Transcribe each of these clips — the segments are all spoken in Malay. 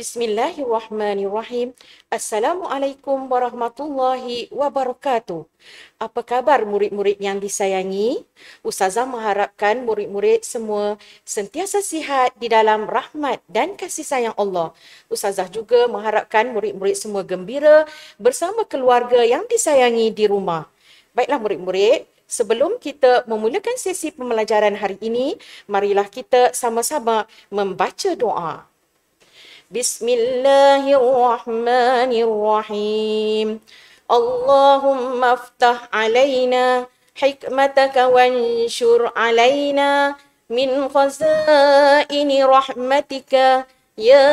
Bismillahirrahmanirrahim. Assalamualaikum warahmatullahi wabarakatuh. Apa khabar murid-murid yang disayangi? Ustazah mengharapkan murid-murid semua sentiasa sihat di dalam rahmat dan kasih sayang Allah. Ustazah juga mengharapkan murid-murid semua gembira bersama keluarga yang disayangi di rumah. Baiklah murid-murid, sebelum kita memulakan sesi pembelajaran hari ini, marilah kita sama-sama membaca doa. بسم الله الرحمن الرحيم اللهم افتح علينا حكمتك وانشر علينا من خزائن رحمتك يا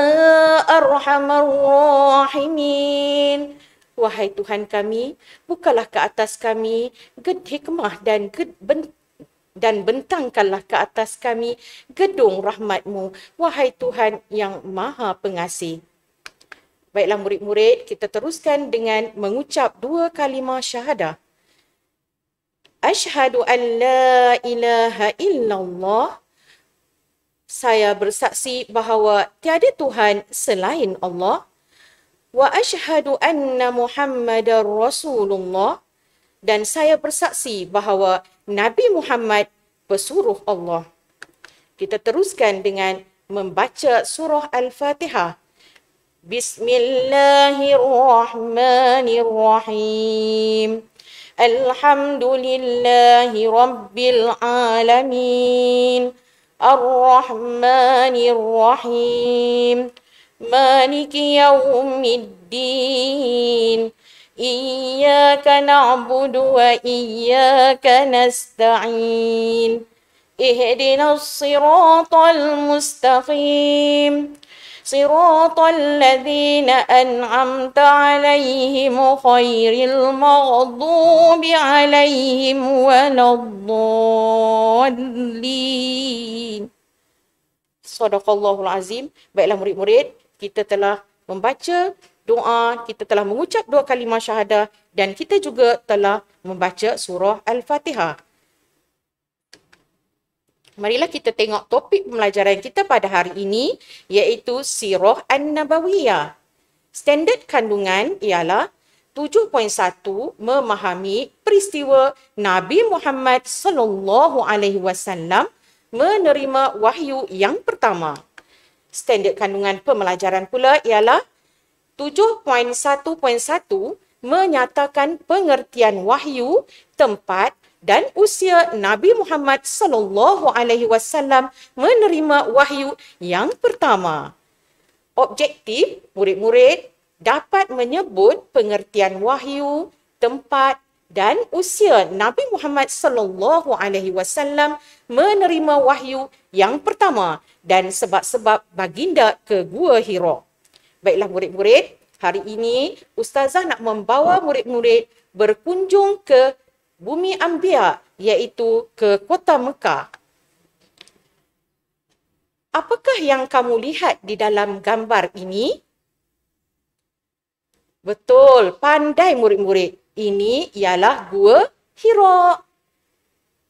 ارحم الراحمين Wahai Tuhan kami, bukalah ke atas kami ged hikmah dan ged bentuk dan bentangkanlah ke atas kami gedung rahmatmu, wahai Tuhan yang maha pengasih. Baiklah murid-murid, kita teruskan dengan mengucap dua kalimah syahadah. Ashadu an la ilaha illallah. Saya bersaksi bahawa tiada Tuhan selain Allah. Wa ashadu anna Muhammadar Rasulullah. Dan saya bersaksi bahawa Nabi Muhammad pesuruh Allah. Kita teruskan dengan membaca surah Al-Fatihah. Bismillahirrahmanirrahim. Alhamdulillahi Alhamdulillahirrabbilalamin. Ar-Rahmanirrahim. Maliki yawmiddin. إياك نعبد وإياك نستعين اهدنا الصراط المستقيم صراط الذين أنعمت عليهم خير المغضوب عليهم ولا الضالين صدق الله العظيم Baiklah murid-murid, kita telah membaca doa, kita telah mengucap dua kalimah syahadah dan kita juga telah membaca surah Al-Fatihah. Marilah kita tengok topik pembelajaran kita pada hari ini iaitu Sirah An-Nabawiyah. Standard kandungan ialah 7.1 memahami peristiwa Nabi Muhammad sallallahu alaihi wasallam menerima wahyu yang pertama. Standard kandungan pembelajaran pula ialah 7.2 7.1.1 menyatakan pengertian wahyu, tempat dan usia Nabi Muhammad sallallahu alaihi wasallam menerima wahyu yang pertama. Objektif murid-murid dapat menyebut pengertian wahyu, tempat dan usia Nabi Muhammad sallallahu alaihi wasallam menerima wahyu yang pertama dan sebab-sebab baginda ke Gua Hira. Baiklah murid-murid, hari ini ustazah nak membawa murid-murid berkunjung ke Bumi Ambia iaitu ke Kota Mekah. Apakah yang kamu lihat di dalam gambar ini? Betul, pandai murid-murid. Ini ialah Gua Hira.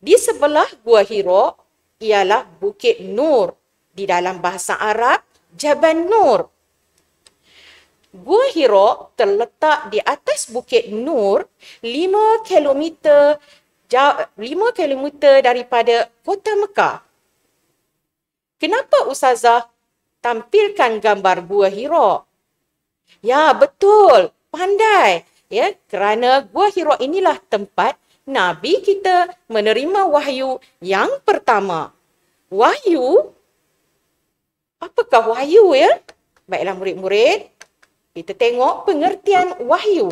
Di sebelah Gua Hira ialah Bukit Nur. Di dalam bahasa Arab, Jaban Nur. Gua Hiro terletak di atas Bukit Nur 5 km jauh, 5 km daripada Kota Mekah. Kenapa Ustazah tampilkan gambar Gua Hiro? Ya, betul. Pandai. Ya, kerana Gua Hiro inilah tempat Nabi kita menerima wahyu yang pertama. Wahyu? Apakah wahyu ya? Baiklah murid-murid, kita tengok pengertian wahyu.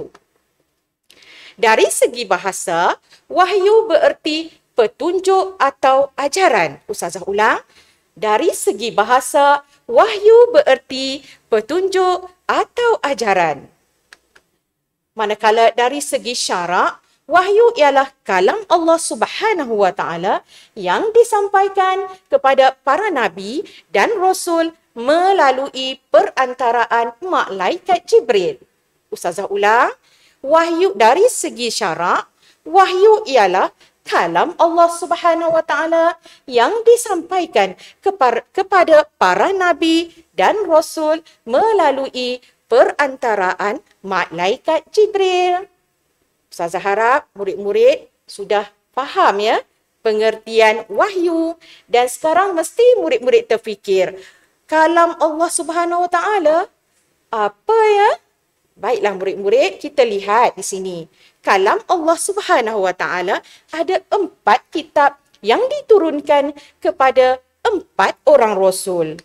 Dari segi bahasa, wahyu bererti petunjuk atau ajaran. Ustazah ulang. Dari segi bahasa, wahyu bererti petunjuk atau ajaran. Manakala dari segi syarak, wahyu ialah kalam Allah Subhanahu wa taala yang disampaikan kepada para nabi dan rasul melalui perantaraan malaikat Jibril. Ustazah ulang, wahyu dari segi syarak, wahyu ialah kalam Allah Subhanahu wa taala yang disampaikan kepada para nabi dan rasul melalui perantaraan malaikat Jibril. Ustazah harap murid-murid sudah faham ya pengertian wahyu dan sekarang mesti murid-murid terfikir kalam Allah Subhanahu Wa Taala apa ya? Baiklah murid-murid, kita lihat di sini. Kalam Allah Subhanahu Wa Taala ada empat kitab yang diturunkan kepada empat orang rasul.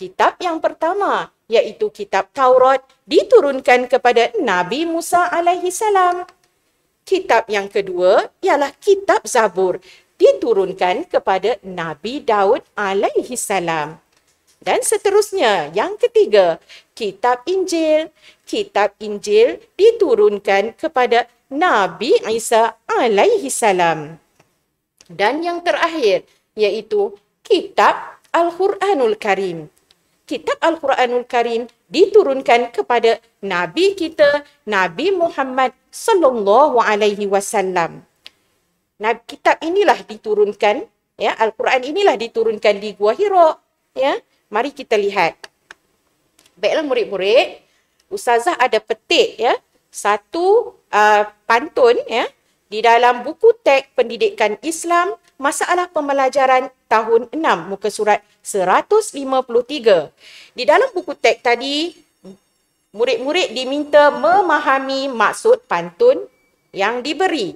Kitab yang pertama iaitu kitab Taurat diturunkan kepada Nabi Musa alaihi salam. Kitab yang kedua ialah kitab Zabur diturunkan kepada Nabi Daud alaihi salam. Dan seterusnya, yang ketiga, kitab Injil. Kitab Injil diturunkan kepada Nabi Isa alaihi salam. Dan yang terakhir, iaitu kitab Al-Quranul Karim. Kitab Al-Quranul Karim diturunkan kepada Nabi kita, Nabi Muhammad sallallahu alaihi wasallam. Kitab inilah diturunkan, ya, Al-Quran inilah diturunkan di Gua Hira, ya. Mari kita lihat. Baiklah murid-murid, ustazah ada petik ya satu uh, pantun ya di dalam buku teks pendidikan Islam masalah pembelajaran tahun 6 muka surat 153. Di dalam buku teks tadi murid-murid diminta memahami maksud pantun yang diberi.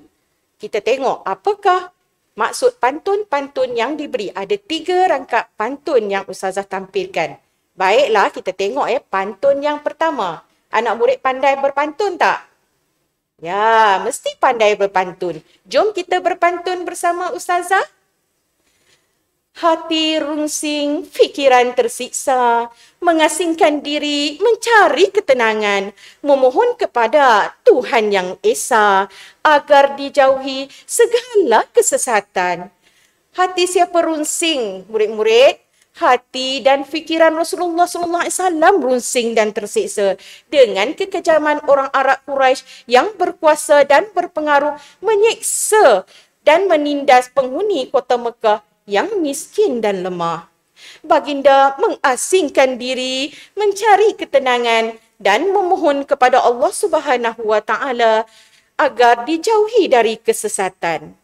Kita tengok apakah Maksud pantun-pantun yang diberi ada tiga rangkap pantun yang Ustazah tampilkan. Baiklah kita tengok ya pantun yang pertama. Anak murid pandai berpantun tak? Ya, mesti pandai berpantun. Jom kita berpantun bersama Ustazah. Hati rungsing, fikiran tersiksa, mengasingkan diri, mencari ketenangan, memohon kepada Tuhan Yang Esa agar dijauhi segala kesesatan. Hati siapa rungsing, murid-murid? Hati dan fikiran Rasulullah Sallallahu Alaihi Wasallam rungsing dan tersiksa dengan kekejaman orang Arab Quraisy yang berkuasa dan berpengaruh menyiksa dan menindas penghuni kota Mekah yang miskin dan lemah. Baginda mengasingkan diri, mencari ketenangan dan memohon kepada Allah Subhanahu Wa Taala agar dijauhi dari kesesatan.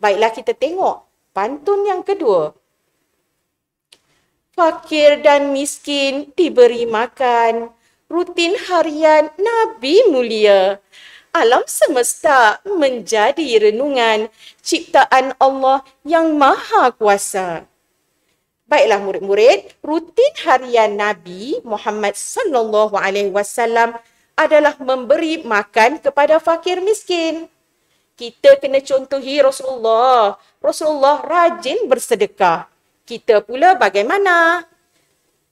Baiklah kita tengok pantun yang kedua. Fakir dan miskin diberi makan, rutin harian Nabi mulia alam semesta menjadi renungan ciptaan Allah yang maha kuasa. Baiklah murid-murid, rutin harian Nabi Muhammad sallallahu alaihi wasallam adalah memberi makan kepada fakir miskin. Kita kena contohi Rasulullah. Rasulullah rajin bersedekah. Kita pula bagaimana?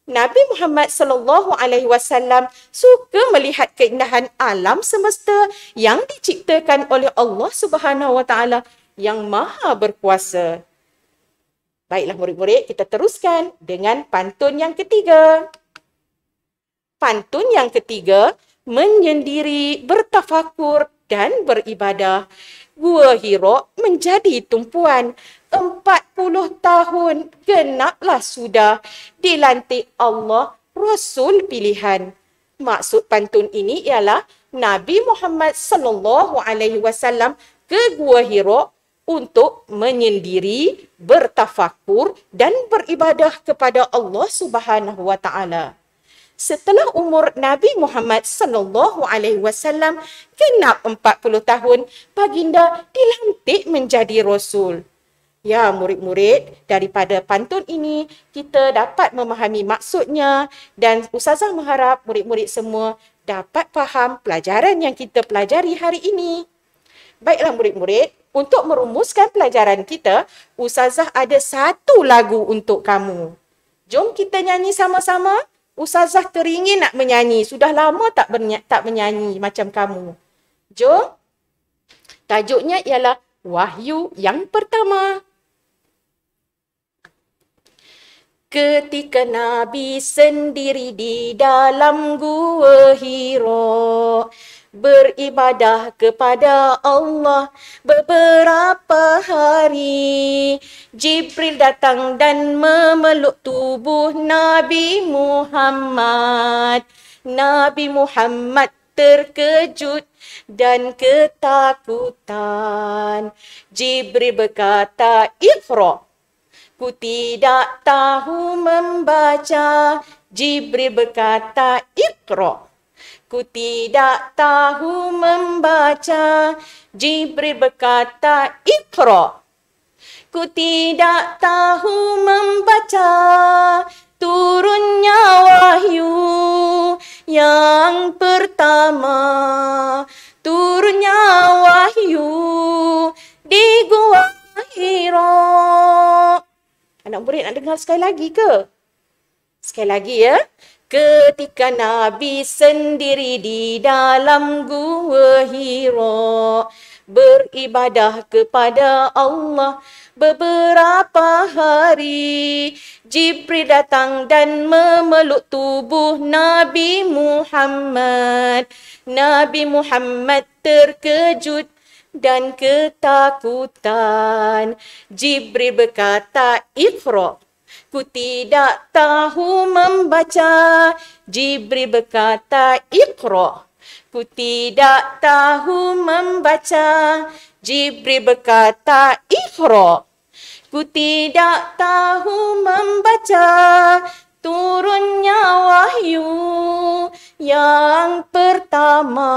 Nabi Muhammad sallallahu alaihi wasallam suka melihat keindahan alam semesta yang diciptakan oleh Allah Subhanahu wa taala yang maha berkuasa. Baiklah murid-murid, kita teruskan dengan pantun yang ketiga. Pantun yang ketiga, menyendiri, bertafakur dan beribadah. Gua Hiro menjadi tumpuan. Empat puluh tahun genaplah sudah dilantik Allah Rasul pilihan. Maksud pantun ini ialah Nabi Muhammad sallallahu alaihi wasallam ke Gua Hiro untuk menyendiri, bertafakur dan beribadah kepada Allah Subhanahu wa taala setelah umur Nabi Muhammad sallallahu alaihi wasallam genap 40 tahun baginda dilantik menjadi rasul Ya murid-murid, daripada pantun ini kita dapat memahami maksudnya dan Ustazah mengharap murid-murid semua dapat faham pelajaran yang kita pelajari hari ini. Baiklah murid-murid, untuk merumuskan pelajaran kita, Ustazah ada satu lagu untuk kamu. Jom kita nyanyi sama-sama. Ustazah teringin nak menyanyi. Sudah lama tak, bernya- tak menyanyi macam kamu. Jom. Tajuknya ialah Wahyu yang pertama. Ketika Nabi sendiri di dalam gua Hiro, beribadah kepada Allah beberapa hari. Jibril datang dan memeluk tubuh Nabi Muhammad. Nabi Muhammad terkejut dan ketakutan. Jibril berkata, Ifro, ku tidak tahu membaca. Jibril berkata, Ikro, Ku tidak tahu membaca. Jibril berkata, Iqra. Ku tidak tahu membaca. Turunnya wahyu yang pertama. Turunnya wahyu di gua Hiro. Anak murid nak dengar sekali lagi ke? Sekali lagi ya. Ketika Nabi sendiri di dalam gua Hira beribadah kepada Allah beberapa hari Jibril datang dan memeluk tubuh Nabi Muhammad Nabi Muhammad terkejut dan ketakutan Jibril berkata Ifra Ku tidak tahu membaca. Jibril berkata, Iqra. Ku tidak tahu membaca. Jibril berkata, Iqra. Ku tidak tahu membaca. Turunnya wahyu yang pertama.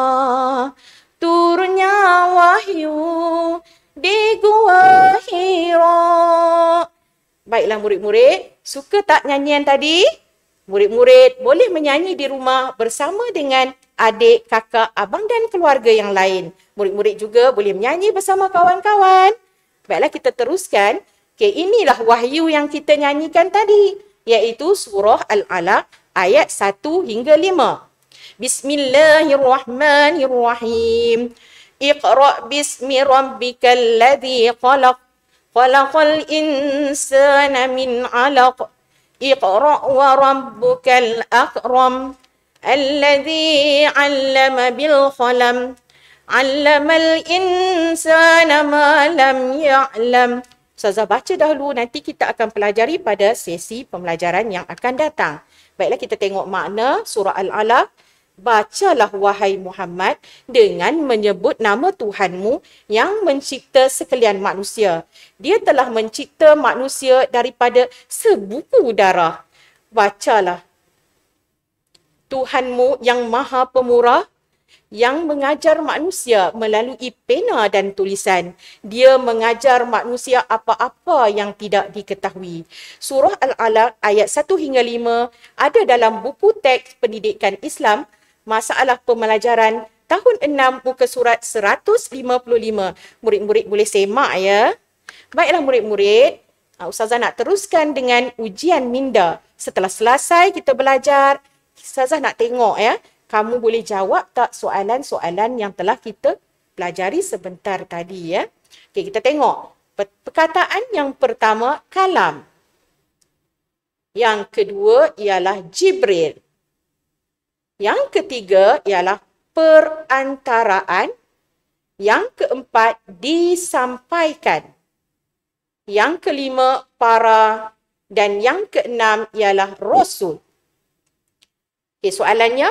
Turunnya wahyu di gua Hiro. Baiklah murid-murid, suka tak nyanyian tadi? Murid-murid boleh menyanyi di rumah bersama dengan adik, kakak, abang dan keluarga yang lain. Murid-murid juga boleh menyanyi bersama kawan-kawan. Baiklah kita teruskan. Okay, inilah wahyu yang kita nyanyikan tadi. Iaitu surah Al-Alaq ayat 1 hingga 5. Bismillahirrahmanirrahim. Iqra' bismi rabbikal ladhi qalaq. خلق الإنسان من علق اقرأ وربك الأكرم الذي علم بالقلم علم الإنسان ما لم يعلم Ustazah baca dahulu nanti kita akan pelajari pada sesi pembelajaran yang akan datang. Baiklah kita tengok makna surah Al-Alaq Bacalah wahai Muhammad dengan menyebut nama Tuhanmu yang mencipta sekalian manusia. Dia telah mencipta manusia daripada sebuku darah. Bacalah. Tuhanmu yang maha pemurah yang mengajar manusia melalui pena dan tulisan. Dia mengajar manusia apa-apa yang tidak diketahui. Surah Al-Alaq ayat 1 hingga 5 ada dalam buku teks pendidikan Islam masalah pembelajaran tahun 6 muka surat 155. Murid-murid boleh semak ya. Baiklah murid-murid, ah, Ustazah nak teruskan dengan ujian minda. Setelah selesai kita belajar, Ustazah nak tengok ya. Kamu boleh jawab tak soalan-soalan yang telah kita pelajari sebentar tadi ya. Okey, kita tengok. Perkataan yang pertama, kalam. Yang kedua ialah Jibril. Yang ketiga ialah perantaraan. Yang keempat, disampaikan. Yang kelima, para. Dan yang keenam ialah rasul. Okay, soalannya,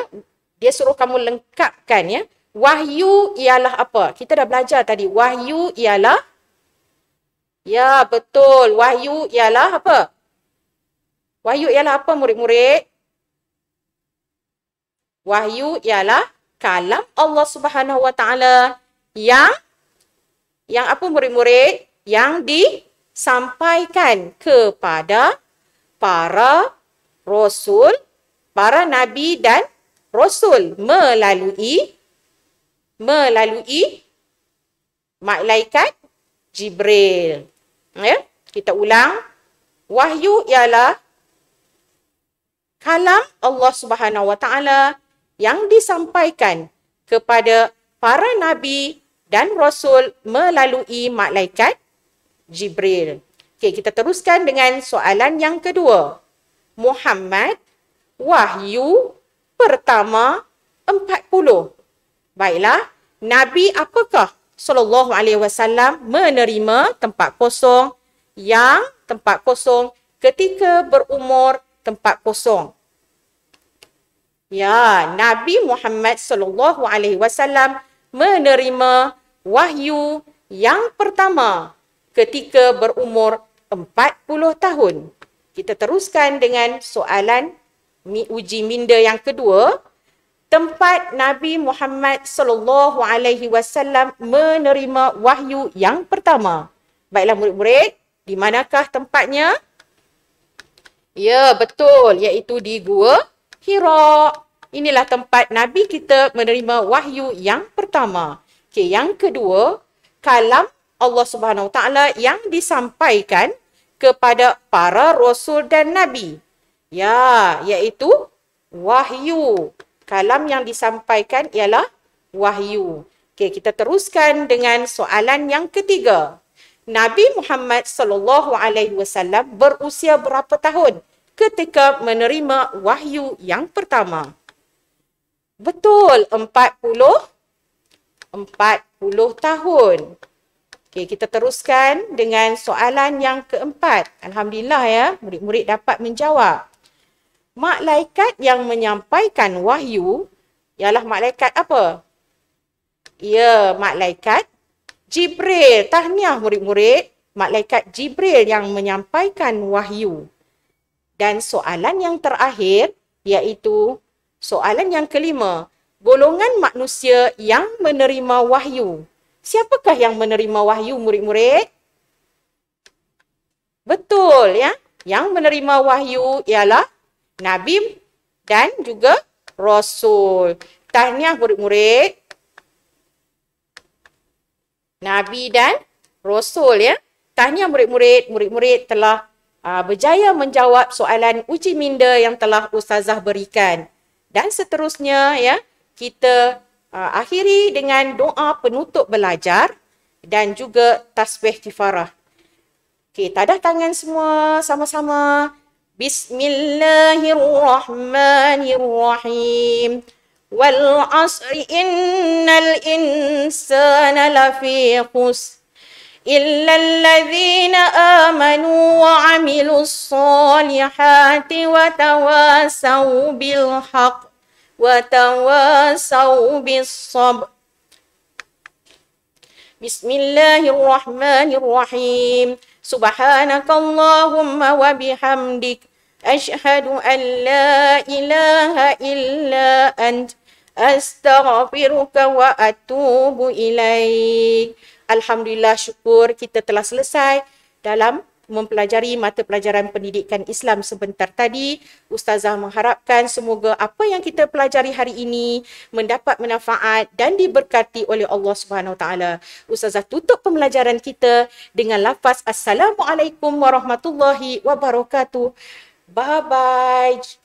dia suruh kamu lengkapkan ya. Wahyu ialah apa? Kita dah belajar tadi. Wahyu ialah? Ya, betul. Wahyu ialah apa? Wahyu ialah apa, murid-murid? Wahyu ialah kalam Allah Subhanahu Wa Taala yang yang apa murid-murid yang disampaikan kepada para rasul, para nabi dan rasul melalui melalui malaikat Jibril. Ya, kita ulang. Wahyu ialah kalam Allah Subhanahu Wa Taala yang disampaikan kepada para nabi dan rasul melalui malaikat Jibril. Okey, kita teruskan dengan soalan yang kedua. Muhammad wahyu pertama 40. Baiklah, nabi apakah saw menerima tempat kosong yang tempat kosong ketika berumur tempat kosong. Ya, Nabi Muhammad sallallahu alaihi wasallam menerima wahyu yang pertama ketika berumur 40 tahun. Kita teruskan dengan soalan uji minda yang kedua. Tempat Nabi Muhammad sallallahu alaihi wasallam menerima wahyu yang pertama. Baiklah murid-murid, di manakah tempatnya? Ya, betul, iaitu di gua Hira inilah tempat Nabi kita menerima wahyu yang pertama. Okey, yang kedua, kalam Allah Subhanahu taala yang disampaikan kepada para rasul dan nabi. Ya, iaitu wahyu. Kalam yang disampaikan ialah wahyu. Okey, kita teruskan dengan soalan yang ketiga. Nabi Muhammad sallallahu alaihi wasallam berusia berapa tahun ketika menerima wahyu yang pertama? Betul, empat puluh empat puluh tahun. Okey, kita teruskan dengan soalan yang keempat. Alhamdulillah ya, murid-murid dapat menjawab. Malaikat yang menyampaikan wahyu ialah malaikat apa? Ya, malaikat Jibril. Tahniah murid-murid, malaikat Jibril yang menyampaikan wahyu. Dan soalan yang terakhir iaitu Soalan yang kelima, golongan manusia yang menerima wahyu. Siapakah yang menerima wahyu murid-murid? Betul ya, yang menerima wahyu ialah nabi dan juga rasul. Tahniah murid-murid. Nabi dan rasul ya. Tahniah murid-murid, murid-murid telah aa, ah, berjaya menjawab soalan uji minda yang telah ustazah berikan dan seterusnya ya kita uh, akhiri dengan doa penutup belajar dan juga tasbih kifarah. Okey, tadah tangan semua sama-sama. Bismillahirrahmanirrahim. Wal asri innal insana lafi khusr. إلا الذين آمنوا وعملوا الصالحات وتواسوا بالحق وتواسوا بالصبر بسم الله الرحمن الرحيم سبحانك اللهم وبحمدك أشهد أن لا إله إلا أنت أستغفرك وأتوب إليك Alhamdulillah syukur kita telah selesai dalam mempelajari mata pelajaran pendidikan Islam sebentar tadi. Ustazah mengharapkan semoga apa yang kita pelajari hari ini mendapat manfaat dan diberkati oleh Allah Subhanahu taala. Ustazah tutup pembelajaran kita dengan lafaz Assalamualaikum warahmatullahi wabarakatuh. Bye bye.